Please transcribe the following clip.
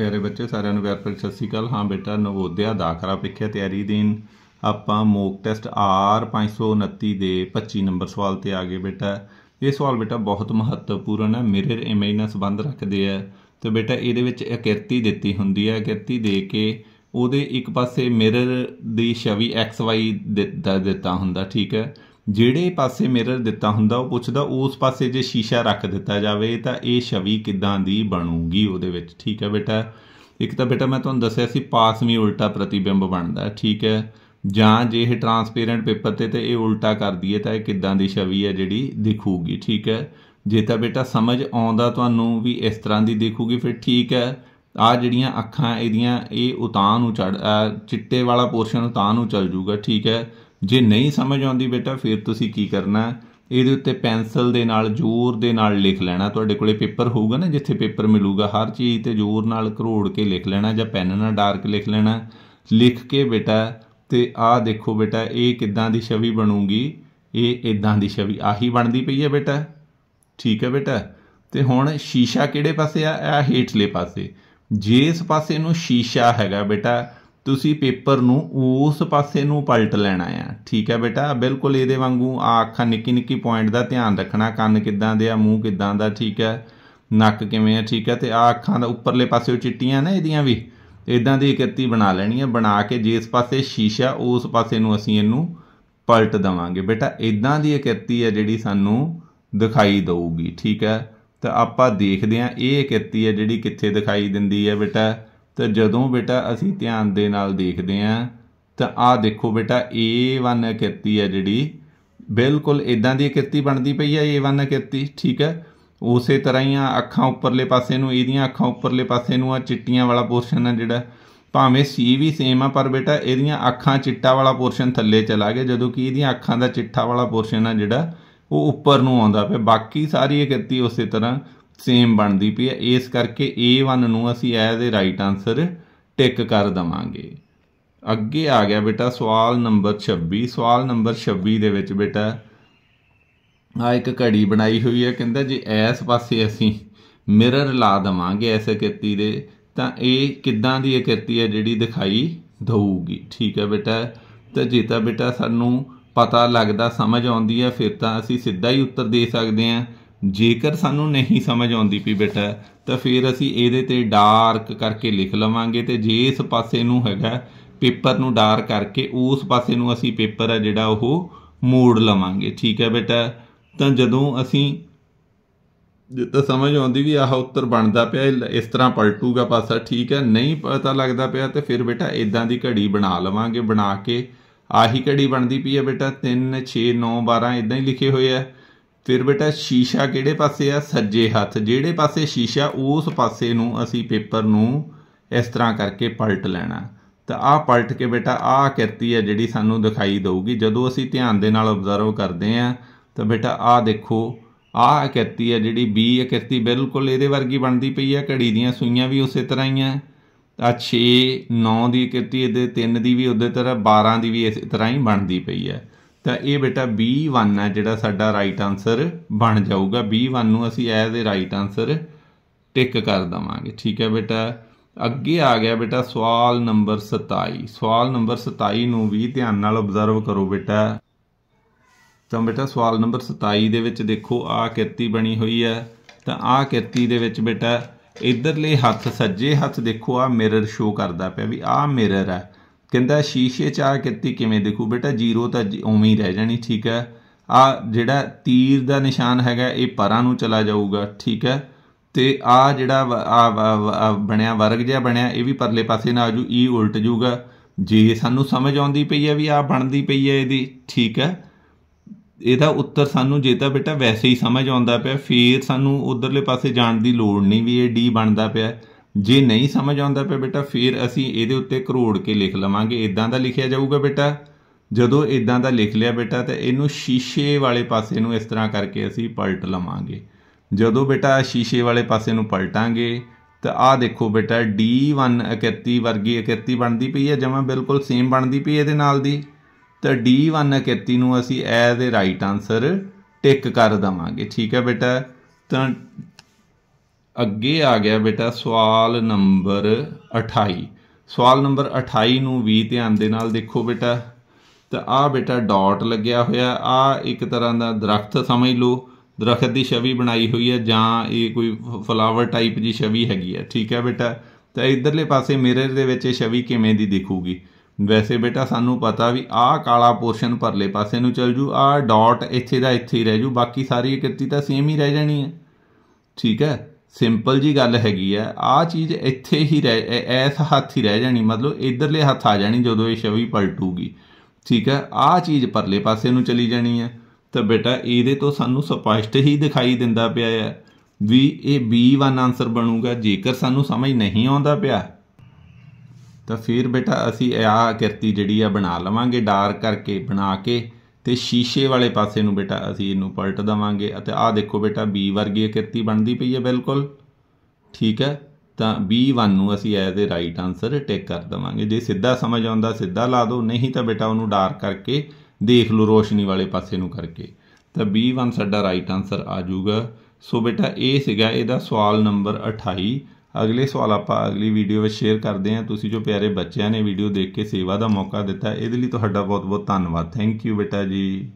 ਪਿਆਰੇ ਬੱਚੇ ਸਾਰਿਆਂ ਨੂੰ ਪਿਆਰ ਭਰੀ ਸਤਿ ਸ੍ਰੀ ਅਕਾਲ ਹਾਂ ਬੇਟਾ ਨਵੋਦਿਆ ਦਾਖਲਾ ਪ੍ਰੀਖਿਆ ਤਿਆਰੀ ਦੇਣ ਆਪਾਂ ਮੋਕ ਟੈਸਟ ਆਰ 529 ਦੇ 25 ਨੰਬਰ ਸਵਾਲ ਤੇ ਆ ਗਏ ਬੇਟਾ ਇਹ ਸਵਾਲ ਬੇਟਾ ਬਹੁਤ ਮਹੱਤਵਪੂਰਨ ਹੈ ਮਿਰਰ ਇਮੇਜ ਨਾਲ ਸੰਬੰਧ ਰੱਖਦੇ ਆ ਤੇ ਬੇਟਾ ਇਹਦੇ ਵਿੱਚ ਇਕਿਰਤੀ ਦਿੱਤੀ ਹੁੰਦੀ ਹੈ ਇਕਿਰਤੀ ਦੇ ਕੇ ਉਹਦੇ ਇੱਕ ਪਾਸੇ ਮਿਰਰ ਦੀ ਛਵੀ XY ਦਿੱਤਾ ਦਿੱਤਾ ਹੁੰਦਾ ਠੀਕ ਹੈ ਜਿਹੜੇ ਪਾਸੇ ਮਿਰਰ ਦਿੱਤਾ ਹੁੰਦਾ ਉਹ ਪੁੱਛਦਾ ਉਸ ਪਾਸੇ ਜੇ ਸ਼ੀਸ਼ਾ ਰੱਖ ਦਿੱਤਾ ਜਾਵੇ ਤਾਂ ਇਹ ਛਵੀ ਕਿਦਾਂ ਦੀ ਬਣੂਗੀ ਉਹਦੇ ਵਿੱਚ ਠੀਕ ਹੈ ਬੇਟਾ ਇੱਕ ਤਾਂ ਬੇਟਾ ਮੈਂ ਤੁਹਾਨੂੰ ਦੱਸਿਆ ਸੀ ਪਾਸਵੀ ਉਲਟਾ ਪ੍ਰਤੀਬਿੰਬ ਬਣਦਾ ਠੀਕ ਹੈ ਜਾਂ ਜੇ ਇਹ ਟਰਾਂਸਪੇਰੈਂਟ ਪੇਪਰ ਤੇ ਤੇ ਇਹ ਉਲਟਾ ਕਰ ਦਈਏ ਤਾਂ ਇਹ ਕਿਦਾਂ ਦੀ ਛਵੀ ਹੈ ਜਿਹੜੀ ਦਿਖੂਗੀ ਠੀਕ ਹੈ ਜੇ ਤਾਂ ਬੇਟਾ ਸਮਝ ਆਉਂਦਾ ਤੁਹਾਨੂੰ ਵੀ ਇਸ ਤਰ੍ਹਾਂ ਦੀ ਦਿਖੂਗੀ ਫਿਰ ਠੀਕ ਹੈ ਆ ਜਿਹੜੀਆਂ ਅੱਖਾਂ ਇਹਦੀਆਂ ਇਹ ਉਤਾਂ ਨੂੰ ਚੜ ਚਿੱਟੇ ਵਾਲਾ ਪੋਰਸ਼ਨ ਉਤਾਂ ਨੂੰ ਚਲ ਜਾਊਗਾ ਠੀਕ ਹੈ ਜੇ ਨਹੀਂ ਸਮਝ ਆਉਂਦੀ ਬੇਟਾ ਫਿਰ ਤੁਸੀਂ ਕੀ ਕਰਨਾ ਇਹਦੇ ਉੱਤੇ ਪੈਨਸਲ ਦੇ ਨਾਲ ਜ਼ੋਰ ਦੇ ਨਾਲ ਲਿਖ ਲੈਣਾ ਤੁਹਾਡੇ ਕੋਲੇ ਪੇਪਰ ਹੋਊਗਾ ਨਾ ਜਿੱਥੇ ਪੇਪਰ ਮਿਲੂਗਾ ਹਰ ਚੀਜ਼ ਤੇ ਜ਼ੋਰ ਨਾਲ ਘਰੋੜ ਕੇ ਲਿਖ ਲੈਣਾ ਜਾਂ ਪੈਨ ਨਾਲ ਡਾਰਕ ਲਿਖ ਲੈਣਾ ਲਿਖ ਕੇ ਬੇਟਾ ਤੇ ਆਹ ਦੇਖੋ ਬੇਟਾ ਇਹ ਕਿੱਦਾਂ ਦੀ ਛਵੀ ਬਣੂਗੀ ਇਹ ਇਦਾਂ ਦੀ ਛਵੀ ਆਹੀ ਬਣਦੀ ਪਈ ਹੈ ਬੇਟਾ ਠੀਕ ਹੈ ਬੇਟਾ ਤੇ ਹੁਣ ਸ਼ੀਸ਼ਾ ਕਿਹੜੇ ਪਾਸੇ ਆ ਇਹ ਹੇਠਲੇ ਪਾਸੇ ਜੇ ਇਸ ਪਾਸੇ ਨੂੰ ਸ਼ੀਸ਼ਾ ਹੈਗਾ ਬੇਟਾ ਤੁਸੀਂ ਪੇਪਰ ਨੂੰ ਉਸ ਪਾਸੇ ਨੂੰ ਪਲਟ ਲੈਣਾ ਆ ਠੀਕ ਹੈ ਬੇਟਾ ਬਿਲਕੁਲ ਇਹਦੇ ਵਾਂਗੂ ਆ ਅੱਖਾਂ ਨਿੱਕੀ ਨਿੱਕੀ ਪੁਆਇੰਟ ਦਾ ਧਿਆਨ ਰੱਖਣਾ ਕੰਨ ਕਿੱਦਾਂ ਦੇ ਆ ਮੂੰਹ ਕਿੱਦਾਂ ਦਾ ਠੀਕ ਹੈ ਨੱਕ ਕਿਵੇਂ ਆ ਠੀਕ ਹੈ ਤੇ ਆ ਅੱਖਾਂ ਦਾ ਉੱਪਰਲੇ ਪਾਸੇ ਉਹ ਚਿੱਟੀਆਂ ਨੇ ਇਹਦੀਆਂ ਵੀ ਇਦਾਂ ਦੀ ਇਕੱਤੀ ਬਣਾ ਲੈਣੀ ਹੈ ਬਣਾ ਕੇ ਜਿਸ ਪਾਸੇ ਸ਼ੀਸ਼ਾ ਉਸ ਪਾਸੇ ਨੂੰ ਅਸੀਂ ਇਹਨੂੰ ਪਲਟ ਦਵਾਂਗੇ ਬੇਟਾ ਇਦਾਂ ਦੀ ਇਕੱਤੀ ਹੈ ਜਿਹੜੀ ਸਾਨੂੰ ਦਿਖਾਈ ਦਊਗੀ ਠੀਕ ਹੈ ਤਾਂ ਆਪਾਂ ਦੇਖਦੇ ਹਾਂ ਇਹ ਇਕੱਤੀ ਹੈ ਜਿਹੜੀ ਕਿੱਥੇ ਦਿਖਾਈ ਦਿੰਦੀ ਹੈ ਬੇਟਾ ਤਾਂ ਜਦੋਂ ਬੇਟਾ ਅਸੀਂ ਧਿਆਨ ਦੇ ਨਾਲ ਦੇਖਦੇ ਆਂ ਤਾਂ ਆਹ ਦੇਖੋ ਬੇਟਾ A1 ਕਿਰਤੀ ਹੈ ਜਿਹੜੀ ਬਿਲਕੁਲ ਇਦਾਂ ਦੀ ਕਿਰਤੀ ਬਣਦੀ ਪਈ ਹੈ A1 ਕਿਰਤੀ ਠੀਕ ਹੈ ਉਸੇ ਤਰ੍ਹਾਂ ਹੀ ਆ ਅੱਖਾਂ ਉੱਪਰਲੇ ਪਾਸੇ ਨੂੰ ਇਹਦੀਆਂ ਅੱਖਾਂ ਉੱਪਰਲੇ ਪਾਸੇ ਨੂੰ ਆ ਚਿੱਟੀਆਂ ਵਾਲਾ ਪੋਰਸ਼ਨ ਆ ਜਿਹੜਾ ਭਾਵੇਂ ਸੀ ਵੀ ਸੇਮ ਆ ਪਰ ਬੇਟਾ ਇਹਦੀਆਂ ਅੱਖਾਂ ਚਿੱਟਾ ਵਾਲਾ ਪੋਰਸ਼ਨ ਥੱਲੇ ਚਲਾ ਗਿਆ ਜਦੋਂ ਕਿ ਇਹਦੀਆਂ ਅੱਖਾਂ ਦਾ ਚਿੱਟਾ ਵਾਲਾ ਪੋਰਸ਼ਨ ਆ ਜਿਹੜਾ ਉਹ ਉੱਪਰ ਨੂੰ ਆਉਂਦਾ ਪਿਆ ਬਾਕੀ ਸਾਰੀ ਇਹ ਕਿਰਤੀ ਉਸੇ ਤਰ੍ਹਾਂ ਸੇਮ ਬਣਦੀ ਪਈ ਹੈ ਇਸ ਕਰਕੇ A1 ਨੂੰ ਅਸੀਂ as a right answer tick ਕਰ ਦਵਾਂਗੇ ਅੱਗੇ ਆ ਗਿਆ ਬੇਟਾ ਸਵਾਲ ਨੰਬਰ 26 ਸਵਾਲ ਨੰਬਰ 26 ਦੇ ਵਿੱਚ ਬੇਟਾ ਆ ਇੱਕ ਘੜੀ ਬਣਾਈ ਹੋਈ ਹੈ ਕਹਿੰਦਾ ਜੇ ਐਸ ਪਾਸੇ ਅਸੀਂ ਮਿਰਰ ਲਾ ਦਵਾਂਗੇ ਐਸੇ ਕਿਰਤੀ ਦੇ ਤਾਂ ਇਹ ਕਿੱਦਾਂ ਦੀ ਕਿਰਤੀ ਹੈ ਜਿਹੜੀ ਦਿਖਾਈ ਦਊਗੀ ਠੀਕ ਹੈ ਬੇਟਾ ਤਾਂ ਜੇ ਤਾਂ ਬੇਟਾ ਸਾਨੂੰ ਪਤਾ ਲੱਗਦਾ ਸਮਝ ਆਉਂਦੀ ਹੈ ਫਿਰ ਤਾਂ ਅਸੀਂ ਸਿੱਧਾ ਹੀ ਉੱਤਰ ਦੇ ਸਕਦੇ ਹਾਂ ਜੇਕਰ ਸਾਨੂੰ ਨਹੀਂ ਸਮਝ ਆਉਂਦੀ ਪਈ ਬੇਟਾ ਤਾਂ ਫਿਰ ਅਸੀਂ ਇਹਦੇ ਤੇ ਡਾਰਕ ਕਰਕੇ ਲਿਖ ਲਵਾਂਗੇ ਤੇ ਜੇ ਇਸ ਪਾਸੇ ਨੂੰ ਹੈਗਾ ਪੇਪਰ ਨੂੰ ਡਾਰਕ ਕਰਕੇ ਉਸ ਪਾਸੇ ਨੂੰ ਅਸੀਂ ਪੇਪਰ ਹੈ ਜਿਹੜਾ ਉਹ ਮੋੜ ਲਵਾਂਗੇ ਠੀਕ ਹੈ ਬੇਟਾ ਤਾਂ ਜਦੋਂ ਅਸੀਂ ਤਾਂ ਸਮਝ ਆਉਂਦੀ ਵੀ ਆਹ ਉੱਤਰ ਬਣਦਾ ਪਿਆ ਇਸ ਤਰ੍ਹਾਂ ਪਲਟੂਗਾ ਪਾਸਾ ਠੀਕ ਹੈ ਨਹੀਂ ਪਤਾ ਲੱਗਦਾ ਪਿਆ ਤੇ ਫਿਰ ਬੇਟਾ ਇਦਾਂ ਦੀ ਘੜੀ ਬਣਾ ਲਵਾਂਗੇ ਬਣਾ ਕੇ ਆਹੀ ਘੜੀ ਬਣਦੀ ਪਈ ਹੈ ਬੇਟਾ 3 6 9 12 ਇਦਾਂ ਹੀ ਲਿਖੇ ਹੋਏ ਆ ਫਿਰ ਬੇਟਾ ਸ਼ੀਸ਼ਾ ਕਿਹੜੇ ਪਾਸੇ ਆ ਸੱਜੇ ਹੱਥ ਜਿਹੜੇ ਪਾਸੇ ਸ਼ੀਸ਼ਾ ਉਸ ਪਾਸੇ ਨੂੰ ਅਸੀਂ ਪੇਪਰ ਨੂੰ ਇਸ ਤਰ੍ਹਾਂ ਕਰਕੇ ਪਲਟ ਲੈਣਾ ਤਾਂ ਆਹ ਪਲਟ ਕੇ ਬੇਟਾ ਆਹ ਕਿਰਤੀ ਹੈ ਜਿਹੜੀ ਸਾਨੂੰ ਦਿਖਾਈ ਦਊਗੀ ਜਦੋਂ ਅਸੀਂ ਧਿਆਨ ਦੇ ਨਾਲ ਆਬਜ਼ਰਵ ਕਰਦੇ ਆ ਤਾਂ ਬੇਟਾ ਆਹ ਦੇਖੋ ਆਹ ਕਿਰਤੀ ਹੈ ਜਿਹੜੀ B ਕਿਰਤੀ ਬਿਲਕੁਲ ਇਹਦੇ ਵਰਗੀ ਬਣਦੀ ਪਈ ਹੈ ਘੜੀ ਦੀਆਂ ਸੂਈਆਂ ਵੀ ਉਸੇ ਤਰ੍ਹਾਂ ਹੀ ਆ ਤਾਂ 6 9 ਦੀ ਕਿਰਤੀ ਇਹਦੇ 3 ਦੀ ਵੀ ਉਸੇ ਤਰ੍ਹਾਂ 12 ਦੀ ਵੀ ਇਸੇ ਤਰ੍ਹਾਂ ਹੀ ਬਣਦੀ ਪਈ ਹੈ ਤਾਂ ਇਹ ਬੇਟਾ B1 ਹੈ ਜਿਹੜਾ ਸਾਡਾ ਰਾਈਟ ਆਨਸਰ ਬਣ ਜਾਊਗਾ B1 ਨੂੰ ਅਸੀਂ as a right answer tick ਕਰ ਦਵਾਂਗੇ ਠੀਕ ਹੈ ਬੇਟਾ ਅੱਗੇ ਆ ਗਿਆ ਬੇਟਾ ਸਵਾਲ ਨੰਬਰ 27 ਸਵਾਲ ਨੰਬਰ 27 ਨੂੰ ਵੀ ਧਿਆਨ ਨਾਲ ਆਬਜ਼ਰਵ ਕਰੋ ਬੇਟਾ ਤਾਂ ਬੇਟਾ ਸਵਾਲ ਨੰਬਰ 27 ਦੇ ਵਿੱਚ ਦੇਖੋ ਆ ਕਿਰਤੀ ਬਣੀ ਹੋਈ ਹੈ ਤਾਂ ਆ ਕਿਰਤੀ ਦੇ ਵਿੱਚ ਬੇਟਾ ਇਧਰਲੇ ਹੱਥ ਸੱਜੇ ਹੱਥ ਦੇਖੋ ਆ ਮਿਰਰ ਸ਼ੋ ਕਰਦਾ ਪਿਆ ਵੀ ਆ ਮਿਰਰ ਹੈ ਕਹਿੰਦਾ ਸ਼ੀਸ਼ੇ 'ਚ ਆ ਕਿੱਤੀ ਕਿਵੇਂ ਦੇਖੂ ਬੇਟਾ ਜ਼ੀਰੋ ਤਾਂ ਉਵੇਂ ਹੀ ਰਹਿ ਜਾਣੀ ਠੀਕ ਹੈ ਆ ਜਿਹੜਾ ਤੀਰ ਦਾ ਨਿਸ਼ਾਨ ਹੈਗਾ ਇਹ ਪਰਾਂ ਨੂੰ ਚਲਾ ਜਾਊਗਾ ਠੀਕ ਹੈ ਤੇ ਆ ਜਿਹੜਾ ਆ ਬਣਿਆ ਵਰਗ ਜਿਹਾ ਬਣਿਆ ਇਹ ਵੀ ਪਰਲੇ ਪਾਸੇ ਨਾ ਆਜੂ ਈ ਉਲਟ ਜਾਊਗਾ ਜੇ ਸਾਨੂੰ ਸਮਝ ਆਉਂਦੀ ਪਈ ਹੈ ਵੀ ਆ ਬਣਦੀ ਪਈ ਹੈ ਇਹਦੀ ਠੀਕ ਹੈ ਇਹਦਾ ਉੱਤਰ ਸਾਨੂੰ ਜੇ ਤਾਂ ਬੇਟਾ ਵੈਸੇ ਹੀ ਸਮਝ ਆਉਂਦਾ ਪਿਆ ਫੇਰ ਸਾਨੂੰ ਉਧਰਲੇ ਪਾਸੇ ਜਾਣ ਦੀ ਲੋੜ ਨਹੀਂ ਵੀ ਇਹ ਡੀ ਬਣਦਾ ਪਿਆ ਜੇ ਨਹੀਂ ਸਮਝ ਆਉਂਦਾ ਪਿਆ ਬੇਟਾ ਫਿਰ ਅਸੀਂ ਇਹਦੇ ਉੱਤੇ ਕਰੋੜ ਕੇ ਲਿਖ ਲਵਾਂਗੇ ਇਦਾਂ ਦਾ ਲਿਖਿਆ ਜਾਊਗਾ ਬੇਟਾ ਜਦੋਂ ਇਦਾਂ ਦਾ ਲਿਖ ਲਿਆ ਬੇਟਾ ਤਾਂ ਇਹਨੂੰ ਸ਼ੀਸ਼ੇ ਵਾਲੇ ਪਾਸੇ ਨੂੰ ਇਸ ਤਰ੍ਹਾਂ ਕਰਕੇ ਅਸੀਂ ਪਲਟ ਲਵਾਂਗੇ ਜਦੋਂ ਬੇਟਾ ਸ਼ੀਸ਼ੇ ਵਾਲੇ ਪਾਸੇ ਨੂੰ ਪਲਟਾਂਗੇ ਤਾਂ ਆਹ ਦੇਖੋ ਬੇਟਾ D1 31 ਵਰਗੀ 31 ਬਣਦੀ ਪਈ ਹੈ ਜਮਾ ਬਿਲਕੁਲ ਸੇਮ ਬਣਦੀ ਪਈ ਇਹਦੇ ਨਾਲ ਦੀ ਤਾਂ D1 31 ਨੂੰ ਅਸੀਂ ਐਜ਼ ਦੇ ਰਾਈਟ ਆਨਸਰ ਟਿਕ ਕਰ ਦਵਾਂਗੇ ਠੀਕ ਹੈ ਬੇਟਾ ਤਾਂ ਅੱਗੇ ਆ ਗਿਆ ਬੇਟਾ ਸਵਾਲ ਨੰਬਰ 28 ਸਵਾਲ ਨੰਬਰ 28 ਨੂੰ ਵੀ ਧਿਆਨ ਦੇ ਨਾਲ ਦੇਖੋ ਬੇਟਾ ਤਾਂ ਆ ਬੇਟਾ ਡਾਟ ਲੱਗਿਆ ਹੋਇਆ ਆ ਇੱਕ ਤਰ੍ਹਾਂ ਦਾ ਦਰਖਤ ਸਮਝ ਲਓ ਦਰਖਤ ਦੀ ਛਵੀ ਬਣਾਈ ਹੋਈ ਹੈ ਜਾਂ ਇਹ ਕੋਈ ਫਲਾਵਰ ਟਾਈਪ ਦੀ ਛਵੀ ਹੈਗੀ ਹੈ ਠੀਕ ਹੈ ਬੇਟਾ ਤਾਂ ਇਧਰਲੇ ਪਾਸੇ ਮਿਰਰ ਦੇ ਵਿੱਚ ਇਹ ਛਵੀ ਕਿਵੇਂ ਦੀ ਦਿਖੂਗੀ ਵੈਸੇ ਬੇਟਾ ਸਾਨੂੰ ਪਤਾ ਵੀ ਆਹ ਕਾਲਾ ਪੋਰਸ਼ਨ ਪਰਲੇ ਪਾਸੇ ਨੂੰ ਚਲ ਜੂ ਆਹ ਡਾਟ ਇੱਥੇ ਦਾ ਇੱਥੇ ਹੀ ਰਹਿ ਜੂ ਬਾਕੀ ਸਾਰੀ ਇਕੱਤੀ ਤਾਂ ਸੇਮ ਹੀ ਰਹਿ ਜਾਣੀ ਹੈ ਠੀਕ ਹੈ ਸਿੰਪਲ ਜੀ ਗੱਲ ਹੈਗੀ ਆ ਆ ਚੀਜ਼ ਇੱਥੇ ਹੀ ਰਹਿ ਐਸ ਹੱਥ ਹੀ ਰਹਿ ਜਾਣੀ ਮਤਲਬ ਇਧਰਲੇ ਹੱਥ ਆ ਜਾਣੀ ਜਦੋਂ ਇਹ ਛਵੀ ਪਲਟੂਗੀ ਠੀਕ ਹੈ ਆ ਚੀਜ਼ ਪਰਲੇ ਪਾਸੇ ਨੂੰ ਚਲੀ ਜਾਣੀ ਹੈ ਤਾਂ ਬੇਟਾ ਇਹਦੇ ਤੋਂ ਸਾਨੂੰ ਸਪਸ਼ਟ ਹੀ ਦਿਖਾਈ ਦਿੰਦਾ ਪਿਆ ਹੈ ਵੀ ਇਹ B1 ਆਨਸਰ ਬਣੂਗਾ ਜੇਕਰ ਸਾਨੂੰ ਸਮਝ ਨਹੀਂ ਆਉਂਦਾ ਪਿਆ ਤਾਂ ਫਿਰ ਬੇਟਾ ਅਸੀਂ ਇਹ ਕਿਰਤੀ ਜਿਹੜੀ ਆ ਬਣਾ ਲਵਾਂਗੇ ਡਾਰਕ ਕਰਕੇ ਬਣਾ ਕੇ ਤੇ ਸ਼ੀਸ਼ੇ ਵਾਲੇ ਪਾਸੇ ਨੂੰ ਬੇਟਾ ਅਸੀਂ ਇਹਨੂੰ ਪਲਟ ਦਵਾਂਗੇ ਅਤੇ ਆਹ ਦੇਖੋ ਬੇਟਾ B ਵਰਗੀ ਆਕ੍ਰਿਤੀ ਬਣਦੀ ਪਈ ਹੈ ਬਿਲਕੁਲ ਠੀਕ ਹੈ ਤਾਂ B1 ਨੂੰ ਅਸੀਂ as a right answer tick ਕਰ ਦਵਾਂਗੇ ਜੇ ਸਿੱਧਾ ਸਮਝ ਆਉਂਦਾ ਸਿੱਧਾ ਲਾ ਦਿਓ ਨਹੀਂ ਤਾਂ ਬੇਟਾ ਉਹਨੂੰ ਡਾਰਕ ਕਰਕੇ ਦੇਖ ਲਓ ਰੋਸ਼ਨੀ ਵਾਲੇ ਪਾਸੇ ਨੂੰ ਕਰਕੇ ਤਾਂ B1 ਸਾਡਾ ਰਾਈਟ ਆਨਸਰ ਆ ਜਾਊਗਾ ਸੋ ਬੇਟਾ ਇਹ ਸੀਗਾ ਇਹਦਾ ਸਵਾਲ ਨੰਬਰ 28 ਅਗਲੇ ਸਵਾਲ ਆਪਾਂ ਅਗਲੀ ਵੀਡੀਓ ਵਿੱਚ ਸ਼ੇਅਰ ਕਰਦੇ ਹਾਂ ਤੁਸੀਂ ਜੋ ਪਿਆਰੇ ਬੱਚਿਆਂ ਨੇ ਵੀਡੀਓ ਦੇਖ ਕੇ ਸੇਵਾ ਦਾ ਮੌਕਾ ਦਿੱਤਾ ਇਹਦੇ ਲਈ ਤੁਹਾਡਾ ਬਹੁਤ ਬਹੁਤ ਧੰਨਵਾਦ ਥੈਂਕ ਯੂ ਬੇਟਾ ਜੀ